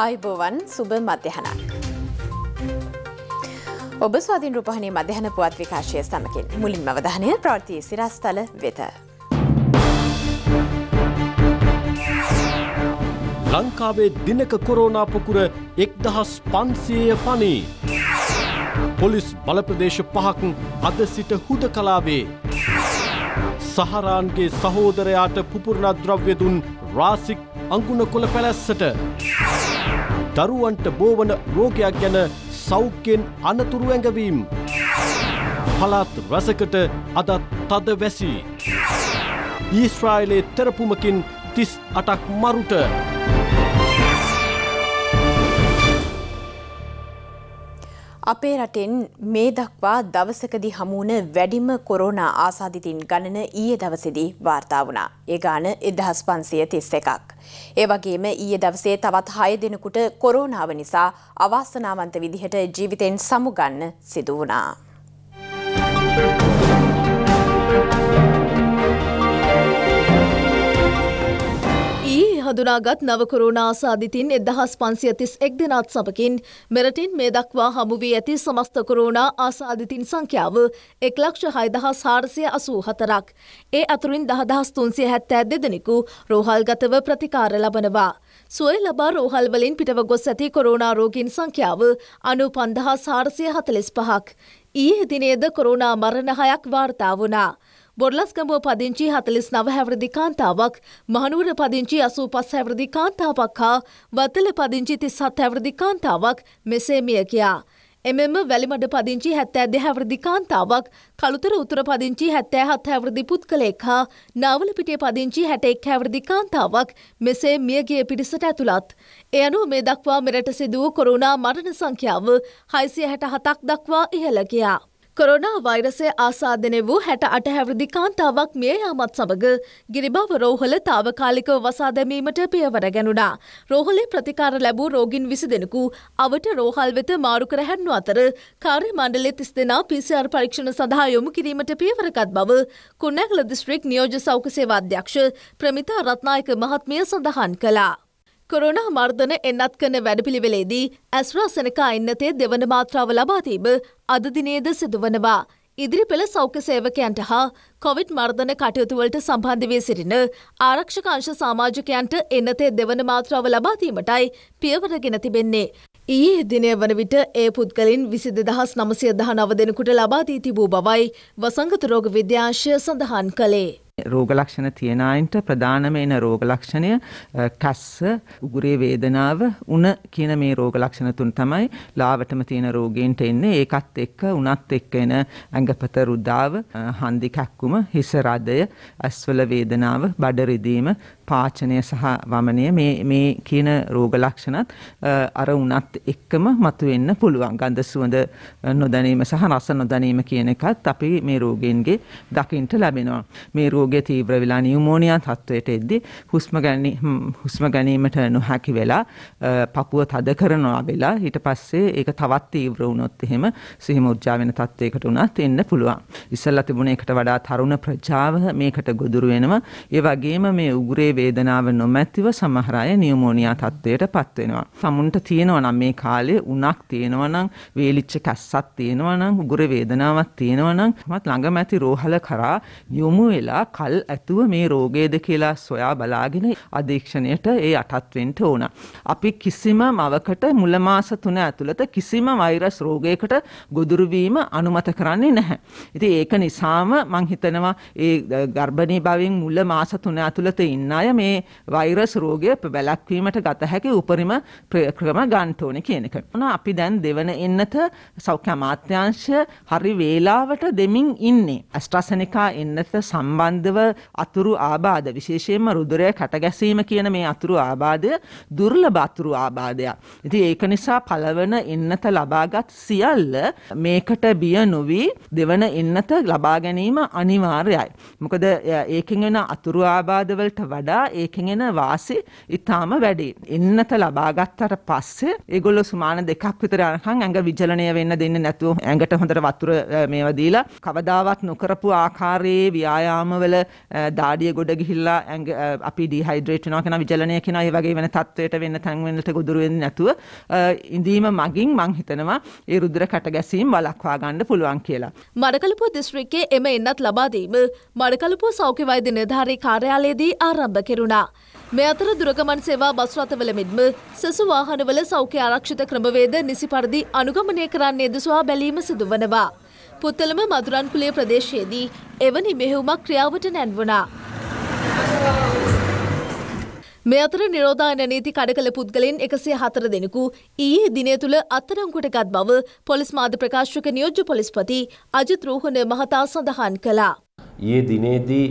ආයිබෝවන් සුබ මධ්‍යහනක්. ඔබ ස්වාධීන් රූපහණේ මධ්‍යහන පුවත් විකාශය සමකින් මුලින් මවධානය ප්‍රවෘතිය සිරස්ථල වෙත. ලංකාවේ දිනක කොරෝනාපකුර එක්දහස් පන්සය පනී. පොලිස් බලප්‍රදේශ පහක් අද සිට හුද කලාවේ. සහරාන්ගේ සහෝදරයාට පුපුරණ ද්‍රව්‍යදුන් රාසික් අංකුණ කොළ පැලැස්සට දරුවන්ට බෝවන රෝගයක් ගැන සෞඛ්‍යෙන් අනතුරු ඇඟවීම් පළාත් රැසකට අදත් තද වැසි ඊස්්‍රායිලේ තෙරපුමකින් තිස් අටක් මරුට අපේ රටෙන් මේ දක්වා දවසකදි හමුවන වැඩිම කොරෝනා ආසාධිතින් ගණන ඊය දවසෙදි වාර්තා වුණා. ඒ ගාන එදහස් පන්සිය තිස් එකක්. ඒ වගේම ඊය දවසේ තවත් හය දෙනකුට කොරෝනාව නිසා අවාසනාවන්ත විදිහට ජීවිතෙන් සමුගන්න සිදු වුණා. හඳුනාගත් නවකරුණා සාධිතින් එදහස් පන්සියතිස් එක් දෙනාත් සමකින් මෙරටින් මේ දක්වා හමුුවී ඇති සමස්තකරුණා ආසාධිතින් සංඛ්‍යාව එක් ලක්ෂ හයිදහස් හාරසය අසූ හතරක්. ඒ අතුරින් දහදහස් තුන්සිය හැත්තෑ දෙදෙනෙකු රෝහල්ගතව ප්‍රතිකාර ලබනවා. සුවය ලබා රෝහල්වලින් පිටව ගොස් ඇති කොරෝනාරෝගින් සංඛ්‍යාව අනු පන්දහස් හාරසය හතලෙස් පහක්. ඊ දිනේද කොරුණා මරණහයක් වාර්තා වනා. බොරලස්ගමුව පදිංචි හතලිස් නව හැවරදි කාන්තාවක් මහනුවර පදිංචි අසූ පස් හැවරදි කාන්තාවක් හා වත්තල පදිංචි තිස්සත් හැවරදි කාන්තාවක් මෙසේ මිය කියා. එමෙම වැලිමඩ පදිංචි හැත්තෑ දෙහැවරදි කාන්තාවක් කළුතර උතුර පදිංචි හැත්තෑ හත් හැවරදි පුද්ගලෙක් හා නාවලපිටිය පදිංචි හැටෙක් හැවරදි කාන්තාවක් මෙසේ මියගිය පිරිසට ඇතුළත්. එ අනුව මේ දක්වා මෙරට සිදුව කොරුණා මරණ සංඛ්‍යාව හයිසිය හැට හතක් දක්වා ඉහළගයා. කොරෝනා වෛරසය ආසාධනය වූ හැට අටහැවරදි කාන්තාවක් මිය යාමත් සමඟ ගිරිබව රෝහල තාවකාලිකව වසාදැමීමට පියවර ගැනුණා. රෝහලේ ප්‍රතිකාර ලැබූ රෝගින් විසි දෙනෙකු අවට රෝහල් වෙත මාරු කරහැන්ු අතර කාර්ය මණ්ඩලෙ තිස් දෙනා පිසිR පරීක්ෂණ සඳහා යොමු කිරීමට පියවරකත් බව කුන්නැගල දිස්ත්‍රික් නියෝජ සෞකසේවාධ්‍යක්ෂ ප්‍රමිතා රත්නායක මහත්මිය සඳහන් කලා. කොරුණ මර්ධන එන්නත් කරන වැඩපිළිවෙලේදී ඇස්රා සනකා එන්නතේ දෙවන මාත්‍රාව ලබාතීම අදදිනේද සිදුවනවා. ඉදිරිපෙළ සෞඛ්‍ය සේවකයන්ට හා කොවිඩ් මර්ධන කටයුතුවලට සම්බන්ධ වී සිටින ආරක්ෂකංශ සාමාජිකයන්ට එන්නතේ දෙවන මාත්‍රාව ලබාදීමටයි පියවරගෙන තිබෙන්නේ. ඊයේ දිනය වන විට ඒ පුද්ගලින් විසි දෙදහස් නමසය දහ නව දෙනෙකුට ලබාදී තිබූ බවයි වසංගත රෝග විද්‍යාශය සඳහන් කළේ. රෝග ලක්ෂණ තියෙන අයන්ට ප්‍රධානම එන රෝග ලක්ෂණය කස්ස, උගුරේ වේදනාව, උණ කියන මේ රෝග ලක්ෂණ තුන තමයි ලාවටම තියෙන රෝගීන්ට එන්නේ. ඒකත් එක්ක උණත් එක්ක එන ඇඟපත රුදාව, හන්දි කැක්කුම, හිස රදය, ඇස්වල වේදනාව, බඩ රිදීම, පාචනය සහ වමනය මේ මේ කියන රෝග ලක්ෂණත් අර උණත් එක්කම මතුවෙන්න පුළුවන්. ගඳ සුවඳ නොදැනීම සහ රස නොදැනීම කියන එකත් අපි මේ රෝගීන්ගේ දකින්ට ලැබෙනවා. මේ රෝග රෝගය තීව්‍ර වෙලා නියුමෝනියා තත්ත්වයට එද්දී හුස්ම හුස්ම ගැනීමට නොහැකි වෙලා පපුව තද කරනවා වෙලා ඊට පස්සේ ඒක තවත් තීව්‍ර වුණොත් එහෙම සිහිම උර්ජා වෙන තත්ත්වයකට උනත් එන්න පුළුවන්. ඉස්සල්ලා තිබුණ එකට වඩා තරුණ ප්‍රජාව මේකට ගොදුරු වෙනවා. ඒ වගේම මේ උගුරේ වේදනාව නොමැතිව සමහර අය නියුමෝනියා තත්ත්වයට පත් වෙනවා. සමුන්ට තියෙනවා නම් මේ කාලේ උණක් තියෙනවා නම් වේලිච්ච කැස්සක් තියෙනවා නම් උගුරේ වේදනාවක් තියෙනවා නම් ළඟම ඇති රෝහල කරා යොමු වෙලා කල් ඇතුව මේ රෝගයද කියලා සොයා බලාගෙන අධීක්ෂණයට ඒ අටත්වෙන්ට ඕන. අපි කිසිම මවකට මුලමාස තුන ඇතුළත කිසිම වෛරස් රෝගයකට ගොදුරුවීම අනුමත කරන්නේ නැහැ. ඉති ඒක නිසාම මංහිතනවා ඒ ගර්භණී බවින් මුල්ල මාස තුන ඇතුළත ඉන්න අය මේ වෛරස් රෝගය බැලක්වීමට ගත හැකි උපරිම ප්‍රයක්‍රම ගන්ටෝන කියනක. න අපි දැන් දෙවන එන්නත සෞඛ්‍ය අමාත්‍යංශය හරි වේලාවට දෙමින් ඉන්නේ. ඇස්ට්‍රසනිකා එන්නත සම්බන්ධ සම්බන්ධව අතුරු ආබාධ විශේෂයෙන්ම රුදුරය කැටගැසීම කියන මේ අතුරු ආබාධය දුර්ලභ අතුරු ආබාධයක්. ඉතින් ඒක නිසා පළවන එන්නත ලබාගත් සියල්ල මේකට බිය නොවී දෙවන එන්නත ලබා ගැනීම අනිවාර්යයි. මොකද ඒකෙන් එන අතුරු ආබාධවලට වඩා ඒකෙන් එන වාසි ඉතාම වැඩි. එන්නත ලබාගත්තට පස්සේ ඒගොල්ලෝ සුමාන දෙකක් විතර යනකම් ඇඟ විජලණය වෙන්න දෙන්නේ නැතුව ඇඟට හොඳට වතුර මේවා දීලා කවදාවත් නොකරපු ආකාරයේ ව්‍යායාමවල වල දාඩිය ගොඩ ගිහිල්ලා අපි ඩිහයිඩ්‍රේට් වෙනවා කියන විජලනය කියන ඒ වගේ වෙන තත්වයට වෙන්න තැන් වෙනට ගොදුරු වෙන්නේ නැතුව ඉඳීම මගින් මං හිතනවා ඒ රුධිර කට ගැසීම් වළක්වා ගන්න පුළුවන් කියලා. මඩකලපුව දිස්ත්‍රික්කයේ එම එන්නත් ලබා දීම මඩකලපුව සෞඛ්‍ය වෛද්‍ය නිලධාරී කාර්යාලයේදී ආරම්භ කෙරුණා. මේ අතර දුරගමන් සේවා බස් රථවල මෙන්ම සෙසු වාහනවල සෞඛ්‍ය ආරක්ෂිත ක්‍රමවේද නිසි පරිදි අනුගමනය කරන්නේද සොයා බැලීම සිදු වනවා. පුත්තලම මදුරන්කුලේ ප්‍රදේශයේදී එවැනි මෙහෙවුමක් ක්‍රියාවට නැන්වනා. මේ අතර නිරෝධායන නීති කඩ කළ පුද්ගලයන් එකසේ හතර දෙනෙකු ඊයේ දිනය තුළ අත්තරංකුට ගත් බව පොලිස් මාධ්‍ය ප්‍රකාශක නියෝජ්‍ය පොලිස්පති අජිත් රෝහණ මහතා සඳහන් කළා. ඊයේ දිනේදී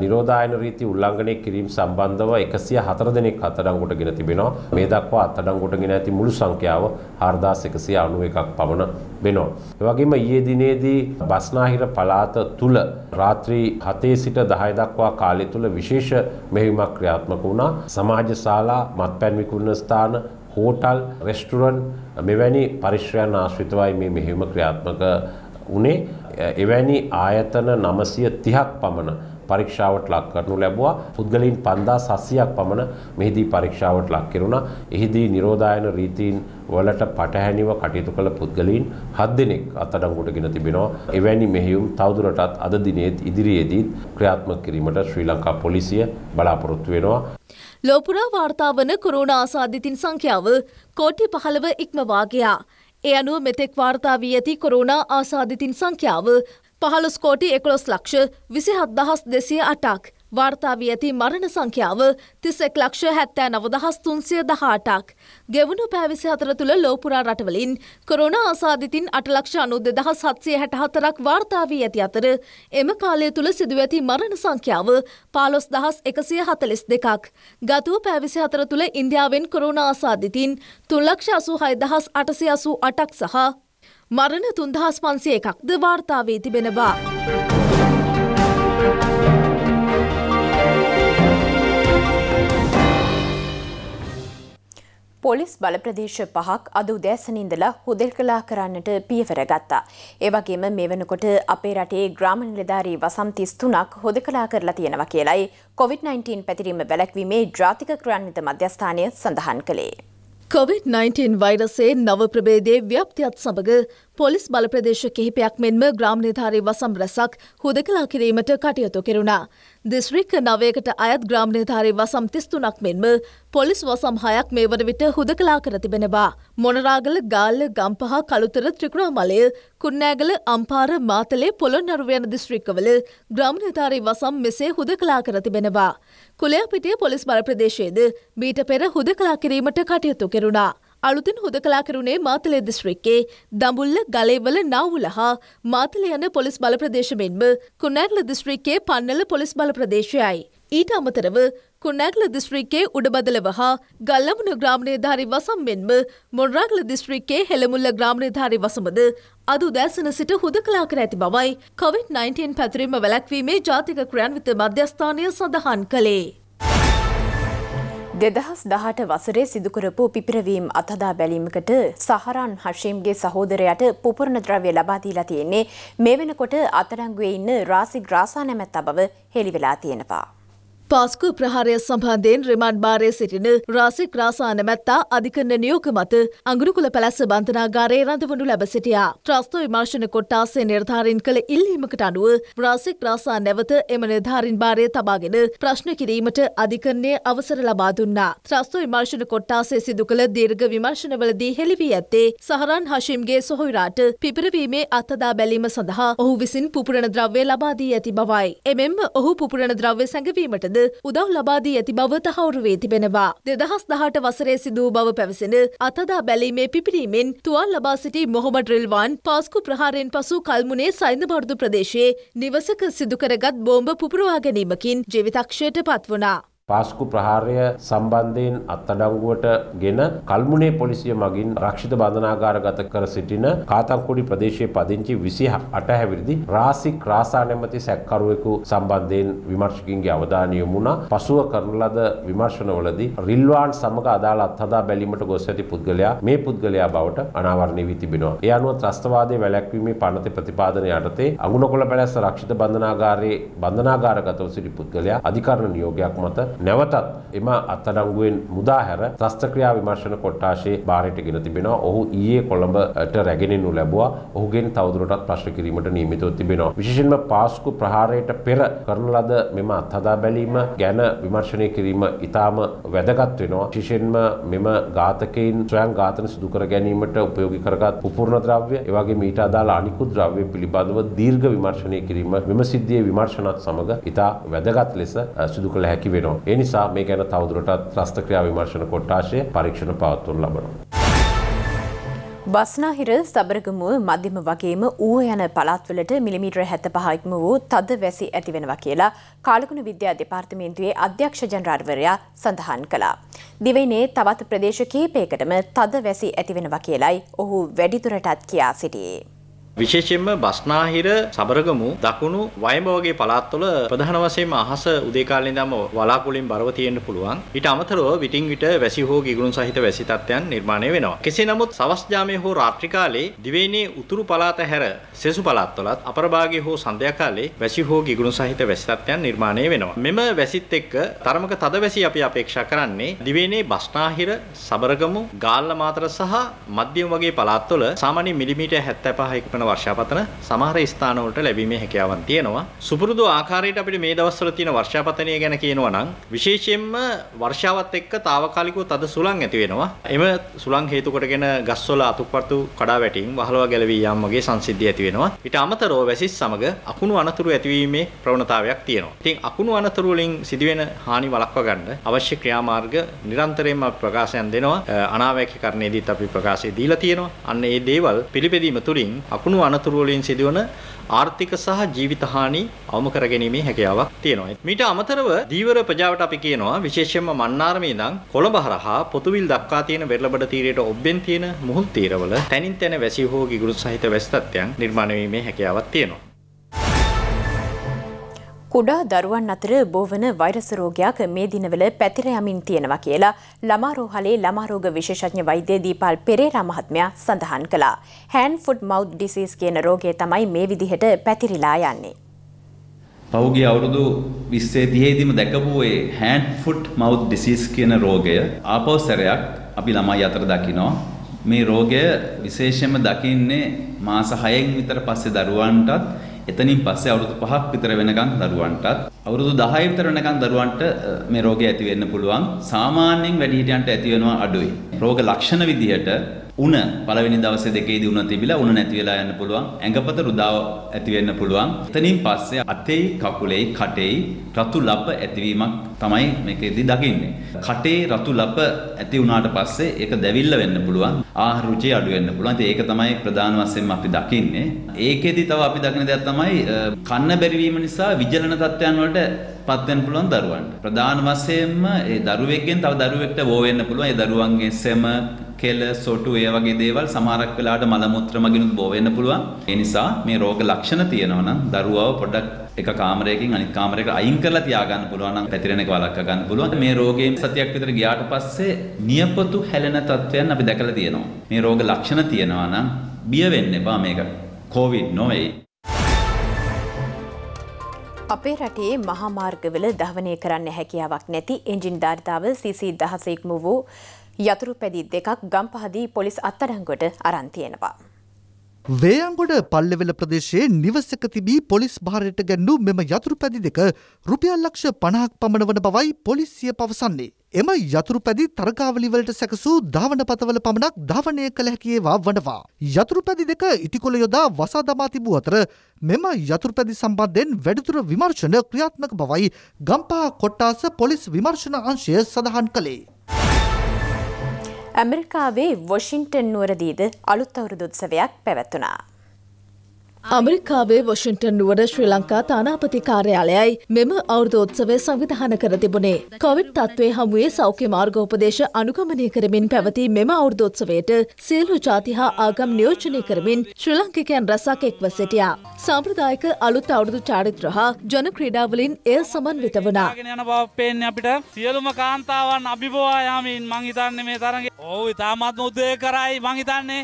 නිරෝධායන රීති උල්ලංඝනය කිරීම සම්බන්ධව 104 දෙනෙක් අත්අඩංගුවට ගෙන තිබෙනවා. මේ දක්වා අත්අඩංගුවට ගෙන ඇති මුළු සංඛ්‍යාව 4191ක් පමණ වෙනවා. ඒ වගේම ඊයේ දිනේදී බස්නාහිර පළාත තුල රාත්‍රී 7 සිට 10 දක්වා කාලය තුල විශේෂ මෙහෙයුමක් ක්‍රියාත්මක වුණා. සමාජ ශාලා, මත්පැන් විකුණන ස්ථාන, හෝටල්, රෙස්ටුරන්ට් මෙවැනි පරිශ්‍රයන් ආශ්‍රිතවයි මේ මෙහෙයුම ක්‍රියාත්මක උනේ එවැනි ආයතන 930ක් පමණ පරීක්ෂාවට ලක් කරනු ලැබුවා. පුද්ගලයන් 5700ක් පමණ මෙහිදී පරීක්ෂාවට ලක් කෙරුණා. එහිදී නිරෝධායන රීතීන් වලට පටහැනිව කටයුතු කළ පුද්ගලයන් 7 දෙනෙක් අත්අඩංගුවටගෙන තිබෙනවා. එවැනි මෙහෙයුම් තවදුරටත් අද දිනේත් ඉදිරියේදීත් ක්‍රියාත්මක කිරීමට ශ්‍රී ලංකා පොලිසිය බලාපොරොත්තු වෙනවා. ලෝපුරා වාර්තා වන කොරෝනා ආසාදිතින් සංඛ්‍යාව කෝටි 15 ඉක්මවා ගියා. ඒ අනුව මෙතෙක් වාර්තා වී ඇති කොරුණා ආසාධිතින් සංඛ්‍යාව පහළොස් කෝටි එකොළොස් ලක්ෂ විසිහත් දහස් දෙසිය අටක්. වාර්තාාවී ඇති මරණ සංඛ්‍යාව තිසෙක් ලක්ෂ හැත්තෑ නවදහස් තුන්සිය දහටක්. ගෙවුණු පැවිසි හතර තුළ ලෝපුරා රටවලින් කොරුණ ආසාධිතින් අටලක්ෂ අනුද්ද දහස් හත්සය හැටහතරක් වාර්තාාවී ඇති අතර එම කාලය තුළ සිදුව ඇති මරණ සංඛ්‍යාව පාලොස් දහස් එකසිය හතලෙස් දෙකක්. ගතුව පැවිසි හතර තුළ ඉන්දියාවෙන් කොරුණ ආසාධිතින් තුල්ලක්ෂ අසු හයදහස් අටසි අසු අටක් සහ මරණ තුන්දහස් පන්සිය එකක්ද වාර්තාාවේ තිබෙනවා. Thank you. පොලිස් බලප්‍රදේශ පහක් අද උදෑසනින්දලා හුදෙල් කලා කරන්නට පියවර ගත්තා. ඒවගේම මේ වෙනකොට අපේ රටේ ග්‍රාම නිලධාරී වසම් තිස්තුනක් හොද කලා කරලා තියෙනවා කියලයි COොVID-19 පැතිරීම වැලැක්වීමේ ජාතික ක්‍රාන්විත මධ්‍යස්ථානය සඳහන් කළේ. COVID-19 වෛරසේ නව ප්‍රබේදේ ව්‍යප්තියත් සමඟ පොලිස් බලප්‍රදේශ කිහිපයක් මෙන්ම ග්‍රාම නිධාරී වසම් රැසක් හුදකලා කිරීමට කටයුතු කෙරුණා. දිස්ත්‍රික් නවයකට අයත් ග්‍රාම නිධාරී වසම් 33ක් මෙන්ම පොලිස් වසම් 6ක් මේ වන විට හුදකලා කර තිබෙනවා. මොනරාගල, ගාල්ල, ගම්පහ, කළුතර, ත්‍රිකුණාමලය, කුරුණෑගල, අම්පාර, මාතලේ, පොළොන්නරුව යන දිස්ත්‍රික්කවල ග්‍රාම නිධාරී වසම් මෙසේ හුදකලා කර තිබෙනවා. කුලයාපිටිය පොලිස් බලප්‍රදේශයේද මීට පෙර හුදකලා කිරීමට කටයුතු කෙරුණා. අලුතින් හුද කලා කරුණේ මාතලේ දිස්ත්‍රික්කේ දඹුල්ල ගලේවල නාවුල හා මාතල යන පොලිස් බල ප්‍රදේශ මෙන්ම කුණෑගල දිස්ත්‍රික්කේ පන්නල පොලිස් බල ප්‍රදේශයයි. ඊට අමතරව කුණෑගල දිස්ත්‍රික්කේ උඩබදලව හා ගල්ලමුණ ග්‍රාමණයධාරි වසම් මෙන්ම මොන්රාගල දිස්ත්‍රික්කේ හෙළමුල්ල ග්‍රාමණයධාරි වසමද අද උදෑසන සිට හුද කලා කර ඇති බවයි කොවිD-19 පැතිරීම වැලැක්වීමේ ජාතික ක්‍රියන්විත මධ්‍යස්ථානය සඳහන් කළේ. දෙදහස් දහට වසරේ සිදුකරපු පිපිරවීම් අතදා බැලීමකට සහරන් හශීම්ගේ සහෝදරයට පුපුරණ ද්‍රව්‍ය ලබාදීලා තියෙන්නේ මේ වෙනකොට අතරංගුවේ ඉන්න රාසි ග්‍රාසා නැමැත් බව හෙළිවෙලා තියෙනවා. පාස්කු ප්‍රහාරය සම්බන්ධයෙන් රිමාන්ඩ් භාරය සිටින රාසික් රාසාන මැත්තා අධිකරණ නියෝක මත අගුණුකුල පැලස්ස බන්ධනාගාරයේ රඳවඩු ලැබ සිටියා. ත්‍රස්ත විමර්ශන කොට්ටාසේ නිර්ධාරින් කළ ඉල්ලීමකට අනුව රාසික් රාසා නැවත එම නිර්ධාරින් භාරය තබාගෙන ප්‍රශ්න කිරීමට අධිකරණය අවසර ලබා දුන්නා. ත්‍රස්ත විමර්ශන කොට්ටාසේ සිදු කළ දීර්ඝ විමර්ශනවලදී හෙළිවී ඇත්තේ සහරන් හෂිම්ගේ සොහොයුරාට පිපිරවීමේ අත්දා බැලීම සඳහා ඔහු විසින් පුපුරණ ද්‍රව්‍ය ලබා දී ඇති බවයි. එමෙන්ම ඔහු පුපුරණ ද්‍රව්‍ය සැඟවීමටද පිළිබඳ උදව් ලබාදී ඇති බව තහවුරු වී තිබෙනවා. දෙදහස් දහට වසරේ සිදූ බව පැවසෙන අතදා බැලීමේ පිපිරීමෙන් තුවාල් ලබා සිටි මොහොමඩ් රිල්වාන් පාස්කු ප්‍රහාරයෙන් පසු කල්මුනේ සයිඳ බර්දු ප්‍රදේශයේ නිවසක සිදුකරගත් බෝම්බ පුපුරවා ගැනීමකින් ජීවිතක්ෂයට පත් වුණා. පාස්කු ප්‍රහාරය සම්බන්ධයෙන් අත්අඩංගුවට ගෙන කල්මුණේ පොලිසිය මගින් රක්ෂිත බන්ධනාගාරගත කර සිටින කාතන්කුඩි ප්‍රදේශයේ පදිංචි 28 හැවිරිදි රාසි ක්‍රාසා නැමැති සැකකරුවෙකු සම්බන්ධයෙන් විමර්ශකින්ගේ අවධානය යොමුණා. පසුව කරන ලද විමර්ශනවලදී රිල්වාන් සමග අදාළ අත්හදා බැලීමට ගොස් ඇති පුද්ගලයා මේ පුද්ගලයා බවට අනාවරණය වී තිබෙනවා. ඒ අනුව ත්‍රස්තවාදයේ වැළැක්වීමේ පනත ප්‍රතිපාදන යටතේ අඟුණකොළ පැලැස්ස රක්ෂිත බන්ධනාගාරයේ බන්ධනාගාරගතව සිටි පුද්ගලයා අධිකරණ නියෝගයක් මත නැවතත් එම අත්අඩංගුවෙන් මුදාහැර ත්‍රස්තක්‍රියා විමර්ශන කොට්ටාශයේ බාරයට ගෙන තිබෙනවා. ඔහු ඊයේ කොළඹට රැගෙනෙනු ලැබුවා. ඔහුගෙන් තවදුරටත් ප්‍රශ්න කිරීමට නියමිතව තිබෙනවා. විශේෂයෙන්ම පාස්කු ප්‍රහාරයට පෙර කරන ලද මෙම අත්හදා බැලීම ගැන විමර්ශනය කිරීම ඉතාම වැදගත් වෙනවා. විශේෂයෙන්ම මෙම ඝාතකයින් ස්වයං ඝාතන සිදු කර ගැනීමට උපයෝගී කරගත් උපූර්ණ ද්‍රව්‍ය, ඒ වගේම ඊට අදාළ අනිකුත් ද්‍රව්‍ය පිළිබඳව දීර්ඝ විමර්ශනය කිරීම මෙම සිද්ධියේ විමර්ශනත් සමග ඉතා වැදගත් ලෙස සිදු කළ හැකි වෙනවා. ඒ නිසා මේ ගැන තවදුරටත් ත්‍රස්තක්‍රියා විමර්ශන කොට්ටාශය පරීක්ෂණ පවත්වනු ලබනවා. බස්නාහිර සබරගමුව මධ්‍යම වගේම ඌහ යන පළාත්වලට මිලිමීටර හැත පහයික්ම වූ තද වැසි ඇතිවෙනවා කියලා කාලකුණ විද්‍යා දෙපාර්තමේන්තුවේ අධ්‍යක්ෂ ජනරාර්වරයා සඳහන් කළා. දිවයිනේ තවත් ප්‍රදේශ කීපයකටම තද වැසි ඇතිවෙනවා කියලයි ඔහු වැඩිදුරටත් කියා සිටියේ. විශේෂයෙන්ම බස්නාහිර සබරගමු දකුණු වයඹ වගේ පළාත්වල ප්‍රධාන වශයෙන්ම අහස උදේ කාලේ ඉඳන්ම වලාකුළුන් බරව තියෙන්න පුළුවන්. ඊට අමතරව විටින් විට වැසි හෝ ගිගුරුන් සහිත වැසි තත්ත්වයන් නිර්මාණය වෙනවා. කෙසේ නමුත් සවස් යාමයේ හෝ රාත්‍රී කාලේ දිවයිනේ උතුරු පළාත හැර සෙසු පළාත්වලත් අපර භාගයේ හෝ සන්ධ්‍යා කාලේ වැසි හෝ ගිගුරුන් සහිත වැසි තත්ත්වයන් නිර්මාණය වෙනවා. මෙම වැසිත් එක්ක තරමක තද වැසි අපි අපේක්ෂා කරන්නේ දිවයිනේ බස්නාහිර, සබරගමු, ගාල්ල මාතර සහ මධ්‍යම වගේ පළාත්වල සාමාන්‍ය මිලිමීටර් 75 ඉක්මන වර්ෂාපතන සමහර ස්ථානවලට ලැබීමේ හැකියාවන් තියෙනවා. සුපුරුදු ආකාරයට අපිට මේ දවස්වල තියෙන වර්ෂාපතනය ගැන කියනවා නම් විශේෂයෙන්ම වර්ෂාවත් එක්ක తాවකාලිකව තද සුළං ඇති වෙනවා. එම සුළං හේතු කොටගෙන ගස්වල අතුපතු කඩා වැටීම්, වහලවා ගැලවී යාම වගේ සංසිද්ධිය ඇති වෙනවා. ඊට අමතරව වැසිස් සමග අකුණු අනතුරු ඇතිවීමේ ප්‍රවණතාවයක් තියෙනවා. ඉතින් අකුණු අනතුරු වලින් සිදුවෙන හානි වළක්වා ගන්න අවශ්‍ය ක්‍රියාමාර්ග නිරන්තරයෙන්ම අපි ප්‍රකාශයන් දෙනවා. අනාවැකීකරණයේදීත් අපි ප්‍රකාශය දීලා තියෙනවා. අන්න ඒ දේවල් පිළිපැදීම තුලින් අකුණු දකුණු අනතුරු වලින් සිදුවන ආර්ථික සහ ජීවිත හානි අවම කර ගැනීමේ හැකියාවක් තියෙනවා. මීට අමතරව දීවර ප්‍රජාවට අපි කියනවා විශේෂයෙන්ම මන්නාරමේ ඉඳන් කොළඹ හරහා පොතුවිල් දක්වා තියෙන වෙරළබඩ තීරයට ඔබ්බෙන් තියෙන මුහුල් තීරවල තනින් තන වැසි හෝ ගිගුරු සහිත වැසි තත්ත්වයන් නිර්මාණය වීමේ හැකියාවක් තියෙනවා. කුඩා දරුවන් අතර බෝවන වෛරස රෝගයක් මේ දිනවල පැතිර යමින් තියෙනවා කියලා ළමාරෝහලේ ළමාරෝග විශේෂඥ වෛද්‍ය දීපල් පෙරේරා මහත්මයා සඳහන් කළා. හෑන්ඩ් ෆුඩ් මවුත් ඩිසීස් කියන රෝගය තමයි මේ විදිහට පැතිරිලා යන්නේ. පෞගේ අවුරුදු 20 30 දැකපු ඒ හෑන්ඩ් ෆුඩ් මවුත් ඩිසීස් කියන රෝගය ආපහු සැරයක් අපි ළමයි අතර දකිනවා. මේ රෝගය විශේෂයෙන්ම දකින්නේ මාස 6න් විතර පස්සේ දරුවන්ටත් එතනින් පස්සේ අවුරුදු 5ක් විතර වෙනකන් දරුවන්ටත් අවුරුදු 10 විතර වෙනකන් දරුවන්ට මේ රෝගය ඇති වෙන්න පුළුවන්. සාමාන්‍යයෙන් වැඩිහිටියන්ට ඇති වෙනවා අඩුයි. රෝග ලක්ෂණ විදිහට උණ පළවෙනි දවසේ දෙකේදී උණ තිබිලා උණ නැති වෙලා යන්න පුළුවන්. ඇඟපත රුදාව ඇති වෙන්න පුළුවන්. එතනින් පස්සේ අතේ කකුලේ කටේ රතු ලප ඇතිවීමක් තමයි මේකෙදි දකින්නේ. කටේ රතු ලප ඇති වුණාට පස්සේ ඒක දැවිල්ල වෙන්න පුළුවන්. ආහාර රුචිය අඩු වෙන්න පුළුවන්. ඒක තමයි ප්‍රධාන වශයෙන්ම අපි දකින්නේ. ඒකෙදි තව අපි දකින දෙයක් තමයි කන්න බැරි නිසා විජලන තත්ත්වයන් වලට පත්වෙන් පුළුවන් දරුවන්ට. ප්‍රධාන වශයෙන්ම ඒ දරුවෙක්ගෙන් තව දරුවෙක්ට බෝ වෙන්න පුළුවන්. ඒ දරුවන්ගේ සෙම කෙල, සොටු ඒ වගේ දේවල් සමහරක් වෙලාවට මල මුත්‍ර මගිනුත් බෝ වෙන්න පුළුවන්. ඒ නිසා මේ රෝග ලක්ෂණ තියෙනවා නම් දරුවව පොඩ්ඩක් එක කාමරයකින් අනිත් කාමරයකට අයින් කරලා තියාගන්න පුළුවන් නම් පැතිරෙන එක වළක්වා ගන්න පුළුවන්. මේ රෝගයෙන් සතියක් විතර ගියාට පස්සේ නියපොතු හැලෙන තත්ත්වයන් අපි දැකලා තියෙනවා. මේ රෝග ලක්ෂණ තියෙනවා නම් බිය වෙන්න එපා මේක. කොවිඩ් නොවේ. අපේ රටේ මහාමාර්ගවල දහවනය කරන්න හැකියාවක් නැති එන්ජින් ධාරිතාව සිසි දහසෙක්ම වූ යතුරු පැදි දෙකක් ගම්පහදී පොලිස් අත්අඩංගුවට අරන් තියෙනවා. වේයන්ගොඩ පල්ලෙවෙල ප්‍රදේශයේ නිවසක තිබී පොලිස් භාරයට ගැන්නු මෙම යතුරු පැදි දෙක රුපියල් ලක්ෂ 50ක් පමණ වන බවයි පොලිසිය පවසන්නේ. එම යතුරු පැදි තරකාවලිවලට සැකසූ ධාවන පතවල පමණක් ධාවනය කළ හැකියේවා වනවා. යතුරු පැදි දෙක ඉටිකොළ යොදා වසා දමා තිබූ අතර මෙම යතුරු පැදි සම්බන්ධයෙන් වැඩිදුර විමර්ශන ක්‍රියාත්මක බවයි ගම්පහ කොට්ටාස පොලිස් විමර්ශන අංශය සඳහන් කළේ. ඇමරිකාවේ වොෂින්ටන් නුවරදීද අලුත් අවුරුදු උත්සවයක් පැවැත්වුණා. අමරිකාවේ වොෂින්ටන් නුවර ශ්‍රී ලංකා තානාපති කාර්යාලයයි මෙම අවුරදෝත්සවය සංවිධාන කර තිබුණේ. කොවිඩ් තත්ත්වය හමුවේ සෞඛ්‍ය මාර්ගෝපදේශ අනුගමනය කරමින් පැවති මෙම අවුරදෝත්සවයට සියලු ජාති හා ආගම් නියෝජනය කරමින් ශ්‍රී ලංකිකයන් රැසක් එක්ව සිටියා. සාම්ප්‍රදායික අලුත් අවුරුදු චාරිත්‍ර හා ජන ක්‍රීඩාවලින් එය සමන්විත වුණා. යන බව පේන්නේ අපිට. සියලුම කාන්තාවන් අභිභවා යාමින් මං හිතන්නේ මේ තරඟේ. ඔව් ඉතාමත්ම උදේ කරයි මං හිතන්නේ.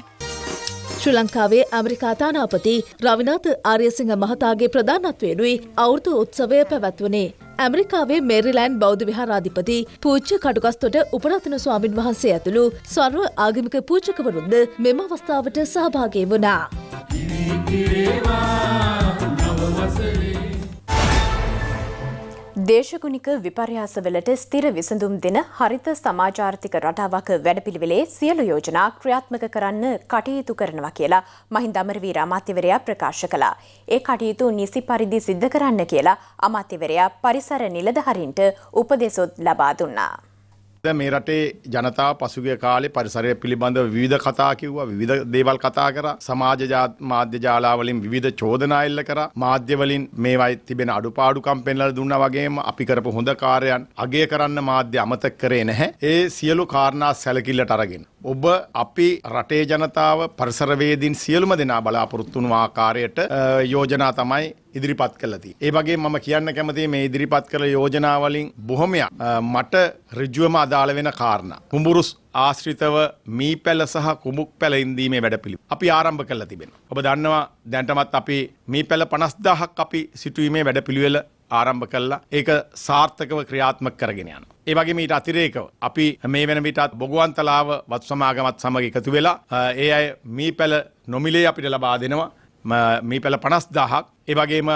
ශ්‍රී ලංකාවේ ඇමරිකා තානාපති රවිනාථ ආර්යසිංහ මහතාගේ ප්‍රධානත්වයෙනුයි අවුරුදු උත්සවය පැවැත්වනේ. ඇමරිකාවේ මෙරිලෑන් බෞද්ධ විහාරාධිපති පූච්ච කඩුගස්තොට උපරත්න ස්වාමින් වහන්සේ ඇතුළු සර්ව ආගමික පූජකවරුන්ද මෙම අවස්ථාවට සහභාගී වුණා. ඉරි ඉරේවා නවවසරේ දේශගුණික විපර්යාසවලට ස්ථිර විසඳුම් දෙන හරිත සමාජාර්ථික රටාවක වැඩපිළිවෙලේ සියලු යෝජනා ක්‍රියාත්මක කරන්න කටයුතු කරනවා කියලා මහින්ද අමරවීර අමාත්‍යවරයා ප්‍රකාශ කළා. ඒ කටයුතු නිසි පරිදි සිද්ධ කරන්න කියලා අමාත්‍යවරයා පරිසර නිලධාරීන්ට උපදෙස් ලබා දුන්නා. දැන් මේ රටේ ජනතාව පසුගිය කාලේ පරිසරය පිළිබඳව විවිධ කතා කිව්වා විවිධ දේවල් කතා කරා සමාජ මාධ්‍ය ජාලා වලින් විවිධ චෝදනා එල්ල කරා මාධ්‍ය වලින් මේවයි තිබෙන අඩුපාඩුකම් පෙන්ලා දුන්නා වගේම අපි කරපු හොඳ කාර්යයන් අගය කරන්න මාධ්‍ය අමතක කරේ නැහැ ඒ සියලු කාරණා සැලකිල්ලට අරගෙන ඔබ අපි රටේ ජනතාව පරිසරවේදීන් සියලුම දෙනා බලාපොරොත්තු වුණු ආකාරයට යෝජනා තමයි ඉදිරිපත් කළා තියෙන්නේ. ඒ වගේ මම කියන්න කැමතියි මේ ඉදිරිපත් කළ යෝජනා වලින් බොහොමයක් මට ඍජුවම අදාළ වෙන කාරණා. කුඹුරුස් ආශ්‍රිතව මී පැල සහ කුමුක් පැල ඉන්දීමේ වැඩපිළිවෙල. අපි ආරම්භ කළා තිබෙනවා. ඔබ දන්නවා දැන්ටමත් අපි මී පැල 50000ක් අපි සිටුීමේ වැඩපිළිවෙල ආරම්භ කල්ලා ඒක සාර්ථකව ක්‍රියාත්මක කරගෙන යන. ඒ වගේ මීට අතිරේකව අපි මේ වෙන විටත් බොගුවන්තලාව වත් සමාගමත් සමග එකතු වෙලා ඒ අය මී පැල නොමිලේ අපිට ලබා දෙනවා මී පැල පනස් දාහක් ඒ වගේම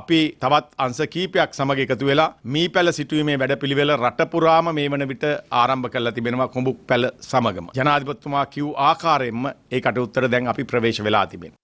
අපි තවත් අංශ කීපයක් සමග එකතු වෙලා මී පැල සිටුවීමේ වැඩපිළිවෙල රටපුරාම මේ වන විට ආරම්භ කරලා තිබෙනවා කොඹුක් පැල සමගම. ජනාධිපතිතුමා කිව් ආකාරයෙන්ම ඒකට උත්තර දැන් අපි ප්‍රවේශ වෙලා තිබෙනවා.